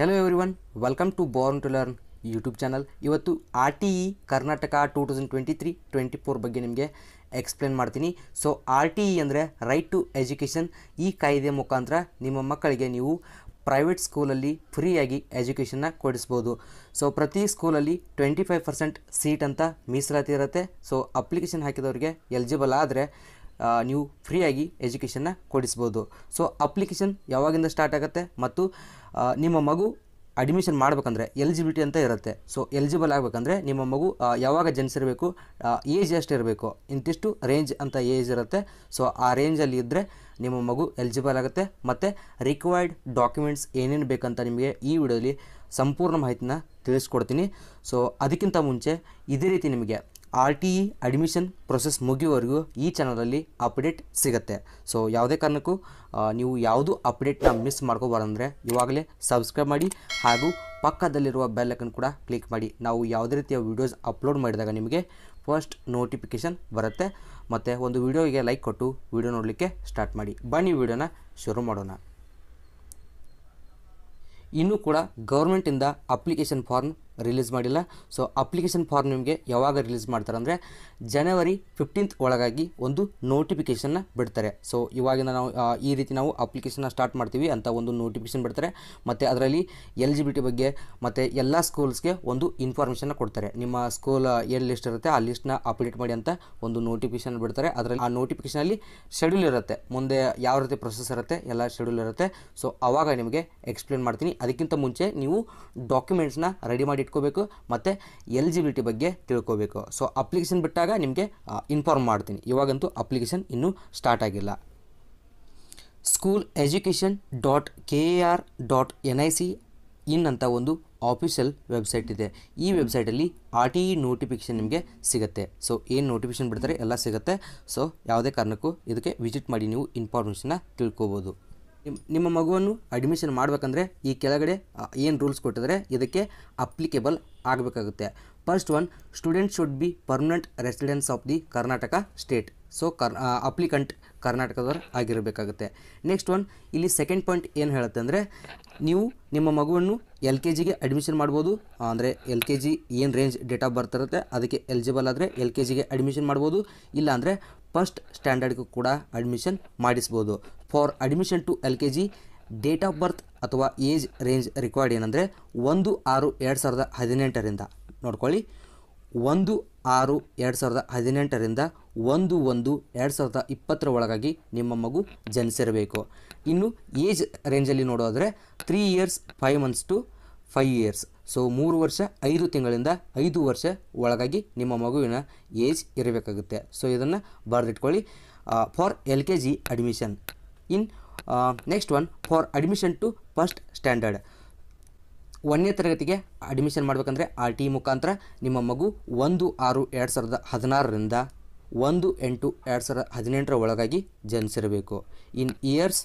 hello everyone welcome to Born to Learn YouTube channel ಇವತ್ತು R T E Karnataka two thousand twenty three twenty four ಬಗ್ಗೆ ನಿಮಗೆ explain ಮಾಡ್ತೀನಿ so R T E ಅಂದರೆ right to education ಈ ಕಾಯ್ದೆಯ ಮುಖಾಂತರ ನಿಮ್ಮ ಮಕ್ಕಳಿಗೆ ನೀವು ಪ್ರೈವೇಟ್ ಸ್ಕೂಲಲ್ಲಿ ಫ್ರೀಯಾಗಿ ಎಜುಕೇಷನ್ನ ಕೊಡಿಸ್ಬೋದು ಸೊ ಪ್ರತಿ ಸ್ಕೂಲಲ್ಲಿ ಟ್ವೆಂಟಿ ಫೈವ್ ಪರ್ಸೆಂಟ್ ಸೀಟ್ ಅಂತ ಮೀಸಲಾತಿ ಇರುತ್ತೆ ಸೊ ಅಪ್ಲಿಕೇಶನ್ ಹಾಕಿದವರಿಗೆ ಎಲಿಜಿಬಲ್ ಆದರೆ ನೀವು ಫ್ರೀಯಾಗಿ ಎಜುಕೇಷನ್ನ ಕೊಡಿಸ್ಬೋದು ಸೊ ಅಪ್ಲಿಕೇಶನ್ ಯಾವಾಗಿಂದ ಸ್ಟಾರ್ಟ್ ಆಗುತ್ತೆ ಮತ್ತು ನಿಮ್ಮ ಮಗು ಅಡ್ಮಿಷನ್ ಮಾಡಬೇಕಂದ್ರೆ ಎಲಿಜಿಬಿಲಿಟಿ ಅಂತ ಇರುತ್ತೆ ಸೊ ಎಲಿಜಿಬಲ್ ಆಗಬೇಕಂದ್ರೆ ನಿಮ್ಮ ಮಗು ಯಾವಾಗ ಜನಿಸಿರಬೇಕು ಏಜ್ ಎಷ್ಟು ಇರಬೇಕು ಇಂತಿಷ್ಟು ರೇಂಜ್ ಅಂತ ಏಜ್ ಇರುತ್ತೆ ಸೊ ಆ ರೇಂಜಲ್ಲಿ ಇದ್ದರೆ ನಿಮ್ಮ ಮಗು ಎಲಿಜಿಬಲ್ ಆಗುತ್ತೆ ಮತ್ತು ರಿಕ್ವೈರ್ಡ್ ಡಾಕ್ಯುಮೆಂಟ್ಸ್ ಏನೇನು ಬೇಕಂತ ನಿಮಗೆ ಈ ವಿಡಿಯೋಲಿ ಸಂಪೂರ್ಣ ಮಾಹಿತಿನ ತಿಳಿಸ್ಕೊಡ್ತೀನಿ ಸೊ ಅದಕ್ಕಿಂತ ಮುಂಚೆ ಇದೇ ರೀತಿ ನಿಮಗೆ R T E admission process ಮುಗಿಯುವವರೆಗೂ ಈ ಚಾನಲಲ್ಲಿ ಅಪ್ಡೇಟ್ ಸಿಗುತ್ತೆ ಸೊ ಯಾವುದೇ ಕಾರಣಕ್ಕೂ ನೀವು ಯಾವುದು ಅಪ್ಡೇಟ್ನ ಮಿಸ್ ಮಾಡ್ಕೋಬಾರ್ದಂದರೆ ಇವಾಗಲೇ ಸಬ್ಸ್ಕ್ರೈಬ್ ಮಾಡಿ ಹಾಗೂ ಪಕ್ಕದಲ್ಲಿರುವ ಬೆಲ್ಲೈಕನ್ ಕೂಡ ಕ್ಲಿಕ್ ಮಾಡಿ ನಾವು ಯಾವುದೇ ರೀತಿಯ ವೀಡಿಯೋಸ್ ಅಪ್ಲೋಡ್ ಮಾಡಿದಾಗ ನಿಮಗೆ ಫಸ್ಟ್ ನೋಟಿಫಿಕೇಷನ್ ಬರುತ್ತೆ ಮತ್ತು ಒಂದು ವೀಡಿಯೋಗೆ ಲೈಕ್ ಕೊಟ್ಟು ವಿಡಿಯೋ ನೋಡಲಿಕ್ಕೆ ಸ್ಟಾರ್ಟ್ ಮಾಡಿ ಬನ್ನಿ ವಿಡಿಯೋನ ಶುರು ಮಾಡೋಣ ಇನ್ನೂ ಕೂಡ ಗೌರ್ಮೆಂಟಿಂದ ಅಪ್ಲಿಕೇಶನ್ ಫಾರ್ಮ್ ರಿಲೀಸ್ ಮಾಡಿಲ್ಲ ಸೊ ಅಪ್ಲಿಕೇಶನ್ ಫಾರ್ಮ್ ನಿಮಗೆ ಯಾವಾಗ ರಿಲೀಸ್ ಮಾಡ್ತಾರೆ ಅಂದರೆ ಜನವರಿ ಫಿಫ್ಟೀನ್ತ್ ಒಳಗಾಗಿ ಒಂದು ನೋಟಿಫಿಕೇಶನ್ನ ಬಿಡ್ತಾರೆ ಸೊ ಇವಾಗಿನ ನಾವು ಈ ರೀತಿ ನಾವು ಅಪ್ಲಿಕೇಶನ್ನ ಸ್ಟಾರ್ಟ್ ಮಾಡ್ತೀವಿ ಅಂತ ಒಂದು ನೋಟಿಫಿಕೇಶನ್ ಬಿಡ್ತಾರೆ ಮತ್ತು ಅದರಲ್ಲಿ ಎಲಿಜಿಬಿಲಿಟಿ ಬಗ್ಗೆ ಮತ್ತು ಎಲ್ಲ ಸ್ಕೂಲ್ಸ್ಗೆ ಒಂದು ಇನ್ಫಾರ್ಮೇಷನ್ನ ಕೊಡ್ತಾರೆ ನಿಮ್ಮ ಸ್ಕೂಲ್ ಏನು ಲಿಸ್ಟ್ ಇರುತ್ತೆ ಆ ಲಿಸ್ಟ್ನ ಅಪ್ಡೇಟ್ ಮಾಡಿ ಅಂತ ಒಂದು ನೋಟಿಫಿಕೇಶನ್ ಬಿಡ್ತಾರೆ ಅದರಲ್ಲಿ ಆ ನೋಟಿಫಿಕೇಶನಲ್ಲಿ ಶೆಡ್ಯೂಲ್ ಇರುತ್ತೆ ಮುಂದೆ ಯಾವ ರೀತಿ ಪ್ರೊಸೆಸ್ ಇರುತ್ತೆ ಎಲ್ಲ ಶೆಡ್ಯೂಲ್ ಇರುತ್ತೆ ಸೊ ಆವಾಗ ನಿಮಗೆ ಎಕ್ಸ್ಪ್ಲೇನ್ ಮಾಡ್ತೀನಿ ಅದಕ್ಕಿಂತ ಮುಂಚೆ ನೀವು ಡಾಕ್ಯುಮೆಂಟ್ಸ್ನ ರೆಡಿ ಮಾಡಿ ಇಟ್ಕೋಬೇಕು ಮತ್ತು ಎಲಿಜಿಬಿಲಿಟಿ ಬಗ್ಗೆ ತಿಳ್ಕೋಬೇಕು ಸೊ ಅಪ್ಲಿಕೇಶನ್ ಬಿಟ್ಟಾಗ ನಿಮಗೆ ಇನ್ಫಾರ್ಮ್ ಮಾಡ್ತೀನಿ ಇವಾಗಂತೂ ಅಪ್ಲಿಕೇಶನ್ ಇನ್ನೂ ಸ್ಟಾರ್ಟ್ ಆಗಿಲ್ಲ school education dot K A R dot N I C in ಅಂತ ಒಂದು ಆಫಿಷಿಯಲ್ ವೆಬ್ಸೈಟ್ ಇದೆ ಈ ವೆಬ್ಸೈಟಲ್ಲಿ ಆರ್ ಟಿ ಇ ನೋಟಿಫಿಕೇಶನ್ ನಿಮಗೆ ಸಿಗುತ್ತೆ ಸೊ ಏನು ನೋಟಿಫಿಕೇಶನ್ ಬಿಡ್ತಾರೆ ಎಲ್ಲ ಸಿಗುತ್ತೆ ಸೊ ಯಾವುದೇ ಕಾರಣಕ್ಕೂ ಇದಕ್ಕೆ ವಿಸಿಟ್ ಮಾಡಿ ನೀವು ಇನ್ಫಾರ್ಮೇಷನ್ನ ತಿಳ್ಕೊಬೋದು ನಿಮ್ಮ ಮಗುವನ್ನು ಅಡ್ಮಿಷನ್ ಮಾಡಬೇಕಂದ್ರೆ ಈ ಕೆಳಗಡೆ ಏನು ರೂಲ್ಸ್ ಕೊಟ್ಟಿದ್ರೆ ಇದಕ್ಕೆ ಅಪ್ಲಿಕೇಬಲ್ ಆಗಬೇಕಾಗುತ್ತೆ first one student should be permanent residence of the Karnataka state so ಕರ್ ಅಪ್ಲಿಕಂಟ್ ಕರ್ನಾಟಕದವ್ರು ಆಗಿರಬೇಕಾಗುತ್ತೆ ನೆಕ್ಸ್ಟ್ ಒನ್ ಇಲ್ಲಿ ಸೆಕೆಂಡ್ ಪಾಯಿಂಟ್ ಏನು ಹೇಳುತ್ತೆ ಅಂದರೆ ನೀವು ನಿಮ್ಮ ಮಗುವನ್ನು ಎಲ್ ಕೆ ಜಿಗೆ ಅಡ್ಮಿಷನ್ ಮಾಡ್ಬೋದು ಅಂದರೆ ಎಲ್ ಕೆ ಜಿ ಏನು ರೇಂಜ್ ಡೇಟ್ ಆಫ್ ಬರ್ತ್ ಇರುತ್ತೆ ಅದಕ್ಕೆ ಎಲಿಜಿಬಲ್ ಆದರೆ ಎಲ್ ಕೆ ಜಿಗೆ ಅಡ್ಮಿಷನ್ ಮಾಡ್ಬೋದು ಇಲ್ಲಾಂದರೆ ಫಸ್ಟ್ ಸ್ಟ್ಯಾಂಡರ್ಡ್ಗೂ ಕೂಡ ಅಡ್ಮಿಷನ್ ಮಾಡಿಸ್ಬೋದು for admission to L K G date of birth ಅಥವಾ ಏಜ್ ರೇಂಜ್ ರಿಕ್ವೈರ್ಡ್ ಏನಂದರೆ ಒಂದು ಆರು ಎರಡು ಸಾವಿರದ ಹದಿನೆಂಟರಿಂದ ನೋಡ್ಕೊಳ್ಳಿ ಒಂದು ಆರು ಎರಡು ಸಾವಿರದ ಹದಿನೆಂಟರಿಂದ ಒಂದು ಒಂದು ಎರಡು ಸಾವಿರದ ಇಪ್ಪತ್ತರ ಒಳಗಾಗಿ ನಿಮ್ಮ ಮಗು ಜನಿಸಿರಬೇಕು ಇನ್ನು ಏಜ್ ರೇಂಜಲ್ಲಿ ನೋಡೋದ್ರೆ three years five months to five years so ಮೂರು ವರ್ಷ ಐದು ತಿಂಗಳಿಂದ ಐದು ವರ್ಷ ಒಳಗಾಗಿ ನಿಮ್ಮ ಮಗುವಿನ ಏಜ್ ಇರಬೇಕಾಗುತ್ತೆ ಸೊ ಇದನ್ನು ಬರೆದಿಟ್ಕೊಳ್ಳಿ for L K G admission in next one for admission to first standard ಒಂದನೇ ತರಗತಿಗೆ ಅಡ್ಮಿಷನ್ ಮಾಡಬೇಕಂದ್ರೆ ಆರ್ ಟಿ e ಮುಖಾಂತರ ನಿಮ್ಮ ಮಗು ಒಂದು ಆರು ಎರಡು ಸಾವಿರದ ಹದಿನಾರರಿಂದ ಒಂದು ಎಂಟು ಎರಡು ಸಾವಿರದ ಹದಿನೆಂಟರ ಒಳಗಾಗಿ ಜನಿಸಿರಬೇಕು ಇನ್ ಇಯರ್ಸ್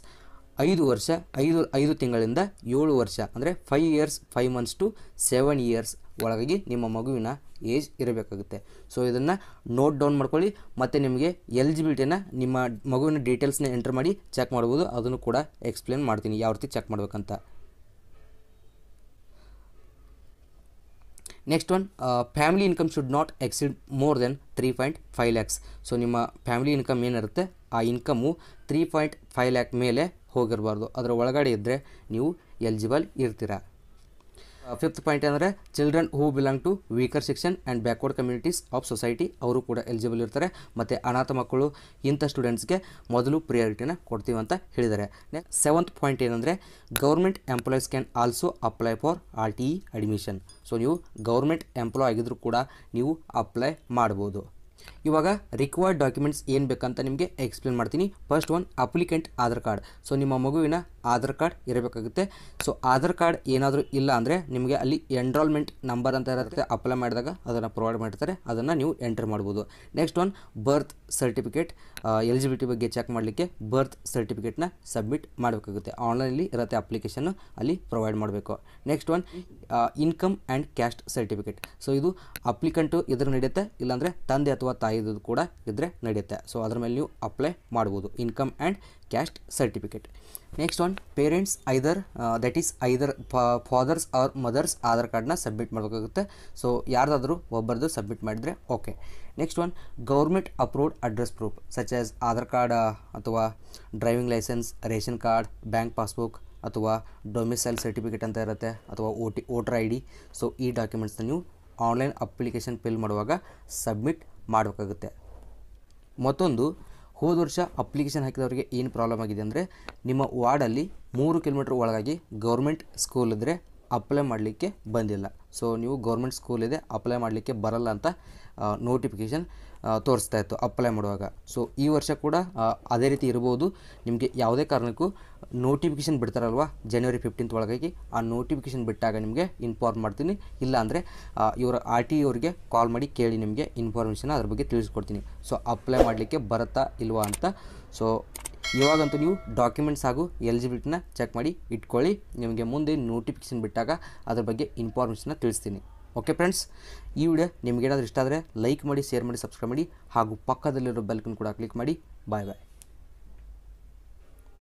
ಐದು ವರ್ಷ ಐದು ಐದು ತಿಂಗಳಿಂದ ಏಳು ವರ್ಷ ಅಂದರೆ five years five months to seven years ಒಳಗಾಗಿ ನಿಮ್ಮ ಮಗುವಿನ ಏಜ್ ಇರಬೇಕಾಗುತ್ತೆ ಸೊ ಇದನ್ನು ನೋಟ್ ಡೌನ್ ಮಾಡ್ಕೊಳ್ಳಿ ಮತ್ತು ನಿಮಗೆ ಎಲಿಜಿಬಿಲಿಟಿನ ನಿಮ್ಮ ಮಗುವಿನ ಡೀಟೇಲ್ಸ್ನ ಎಂಟರ್ ಮಾಡಿ ಚೆಕ್ ಮಾಡ್ಬೋದು ಅದನ್ನು ಕೂಡ ಎಕ್ಸ್ಪ್ಲೇನ್ ಮಾಡ್ತೀನಿ ಯಾವ ರೀತಿ ಚೆಕ್ ಮಾಡಬೇಕಂತ next one family income should not exceed more than three point five lakhs so ನಿಮ್ಮ ಫ್ಯಾಮಿಲಿ ಇನ್ಕಮ್ ಏನಿರುತ್ತೆ ಆ income three point five lakh ಮೇಲೆ ಹೋಗಿರಬಾರ್ದು ಅದರ ಒಳಗಡೆ ಇದ್ದರೆ ನೀವು ಎಲಿಜಿಬಲ್ ಇರ್ತೀರಾ ಫಿಫ್ತ್ ಪಾಯಿಂಟ್ ಅಂದರೆ children who belong to weaker section and backward communities of society ಅವರು ಕೂಡ ಎಲಿಜಿಬಲ್ ಇರ್ತಾರೆ ಮತ್ತು ಅನಾಥ ಮಕ್ಕಳು ಇಂಥ ಸ್ಟೂಡೆಂಟ್ಸ್ಗೆ ಮೊದಲು ಪ್ರಿಯಾರಿಟಿನ ಕೊಡ್ತೀವಿ ಅಂತ ಹೇಳಿದ್ದಾರೆ ಸೆವೆಂತ್ ಪಾಯಿಂಟ್ ಏನಂದರೆ government employees can also apply for R T E admission so ನೀವು ಗೌರ್ಮೆಂಟ್ ಎಂಪ್ಲಾಯ್ ಆಗಿದ್ದರೂ ಕೂಡ ನೀವು ಅಪ್ಲೈ ಮಾಡ್ಬೋದು ಇವಾಗ ರಿಕ್ವೈರ್ಡ್ ಡಾಕ್ಯುಮೆಂಟ್ಸ್ ಏನು ಬೇಕಂತ ನಿಮಗೆ ಎಕ್ಸ್ಪ್ಲೇನ್ ಮಾಡ್ತೀನಿ first one applicant Aadhaar card so ನಿಮ್ಮ ಮಗುವಿನ ಆಧಾರ್ ಕಾರ್ಡ್ ಇರಬೇಕಾಗುತ್ತೆ ಸೊ ಆಧಾರ್ ಕಾರ್ಡ್ ಏನಾದರೂ ಇಲ್ಲ ಅಂದರೆ ನಿಮಗೆ ಅಲ್ಲಿ ಎನ್ರೋಲ್ಮೆಂಟ್ ನಂಬರ್ ಅಂತ ಇರುತ್ತೆ ಅಪ್ಲೈ ಮಾಡಿದಾಗ ಅದನ್ನು ಪ್ರೊವೈಡ್ ಮಾಡ್ತಾರೆ ಅದನ್ನು ನೀವು ಎಂಟರ್ ಮಾಡ್ಬೋದು next one birth certificate eligibility ಬಗ್ಗೆ ಚೆಕ್ ಮಾಡಲಿಕ್ಕೆ ಬರ್ತ್ ಸರ್ಟಿಫಿಕೇಟ್ನ ಸಬ್ಮಿಟ್ ಮಾಡಬೇಕಾಗುತ್ತೆ ಆನ್ಲೈನಲ್ಲಿ ಇರುತ್ತೆ ಅಪ್ಲಿಕೇಶನ್ನು ಅಲ್ಲಿ ಪ್ರೊವೈಡ್ ಮಾಡಬೇಕು next one income and caste certificate so ಇದು ಅಪ್ಲಿಕೆಂಟು ಇದ್ರ ನಡೆಯುತ್ತೆ ಇಲ್ಲಾಂದರೆ ತಂದೆ ಅಥವಾ ಅಥವಾ ತಾಯಿದು ಕೂಡ ಇದ್ದರೆ ನಡೆಯುತ್ತೆ ಸೊ ಅದರ ಮೇಲೆ ನೀವು ಅಪ್ಲೈ ಮಾಡ್ಬೋದು income and caste certificate next one parents either that is either fathers or mothers Aadhaar ಕಾರ್ಡ್ನ ಸಬ್ಮಿಟ್ ಮಾಡಬೇಕಾಗುತ್ತೆ ಸೊ ಯಾರ್ದಾದರೂ ಒಬ್ಬರದ್ದು ಸಬ್ಮಿಟ್ ಮಾಡಿದರೆ okay next one government approved address proof such as Aadhaar card ಅಥವಾ driving licence ration card bank passbook ಅಥವಾ domicile certificate ಅಂತ ಇರುತ್ತೆ ಅಥವಾ ಓ ವೋಟರ್ ಐ ಡಿ ಸೊ ಈ ಡಾಕ್ಯುಮೆಂಟ್ಸ್ನ ನೀವು ಆನ್ಲೈನ್ ಅಪ್ಲಿಕೇಶನ್ ಫಿಲ್ ಮಾಡುವಾಗ ಸಬ್ಮಿಟ್ ಮಾಡಬೇಕಾಗುತ್ತೆ ಮತ್ತೊಂದು ಹೋದ ವರ್ಷ ಅಪ್ಲಿಕೇಶನ್ ಹಾಕಿದವರಿಗೆ ಏನು ಪ್ರಾಬ್ಲಮ್ ಆಗಿದೆ ಅಂದರೆ ನಿಮ್ಮ ವಾರ್ಡಲ್ಲಿ ಮೂರು ಕಿಲೋಮೀಟ್ರ್ ಒಳಗಾಗಿ ಗೌರ್ಮೆಂಟ್ ಸ್ಕೂಲ್ ಇದ್ದರೆ ಅಪ್ಲೈ ಮಾಡಲಿಕ್ಕೆ ಬಂದಿಲ್ಲ ಸೊ ನೀವು ಗೌರ್ಮೆಂಟ್ ಸ್ಕೂಲ್ ಇದೆ ಅಪ್ಲೈ ಮಾಡಲಿಕ್ಕೆ ಬರಲ್ಲ ಅಂತ ನೋಟಿಫಿಕೇಷನ್ ತೋರಿಸ್ತಾ ಇತ್ತು ಅಪ್ಲೈ ಮಾಡುವಾಗ ಸೊ ಈ ವರ್ಷ ಕೂಡ ಅದೇ ರೀತಿ ಇರ್ಬೋದು ನಿಮಗೆ ಯಾವುದೇ ಕಾರಣಕ್ಕೂ ನೋಟಿಫಿಕೇಷನ್ ಬಿಡ್ತಾರಲ್ವ ಜನವರಿ ಫಿಫ್ಟೀನ್ತ್ ಒಳಗಾಗಿ ಆ ನೋಟಿಫಿಕೇಷನ್ ಬಿಟ್ಟಾಗ ನಿಮಗೆ ಇನ್ಫಾರ್ಮ್ ಮಾಡ್ತೀನಿ ಇಲ್ಲಾಂದರೆ ಅಂದರೆ ಇವರ ಆರ್ ಟಿ ಅವ್ರಿಗೆ ಕಾಲ್ ಮಾಡಿ ಕೇಳಿ ನಿಮಗೆ ಇನ್ಫಾರ್ಮೇಷನ್ ಅದ್ರ ಬಗ್ಗೆ ತಿಳಿಸ್ಕೊಡ್ತೀನಿ ಸೊ ಅಪ್ಲೈ ಮಾಡಲಿಕ್ಕೆ ಬರುತ್ತಾ ಇಲ್ವಾ ಅಂತ ಸೊ ಇವಾಗಂತೂ ನೀವು ಡಾಕ್ಯುಮೆಂಟ್ಸ್ ಹಾಗೂ ಎಲಿಜಿಬಿಲಿಟಿನ ಚೆಕ್ ಮಾಡಿ ಇಟ್ಕೊಳ್ಳಿ ನಿಮಗೆ ಮುಂದೆ ನೋಟಿಫಿಕೇಷನ್ ಬಿಟ್ಟಾಗ ಅದ್ರ ಬಗ್ಗೆ ಇನ್ಫಾರ್ಮೇಷನ್ನ ತಿಳಿಸ್ತೀನಿ ಓಕೆ ಫ್ರೆಂಡ್ಸ್ ಈ ವಿಡಿಯೋ ನಿಮಗೇನಾದರೂ ಇಷ್ಟ ಆದರೆ ಲೈಕ್ ಮಾಡಿ ಶೇರ್ ಮಾಡಿ ಸಬ್ಸ್ಕ್ರೈಬ್ ಮಾಡಿ ಹಾಗೂ ಪಕ್ಕದಲ್ಲಿರೋ ಬೆಲ್ಕನ್ನು ಕೂಡ ಕ್ಲಿಕ್ ಮಾಡಿ ಬಾಯ್ ಬಾಯ್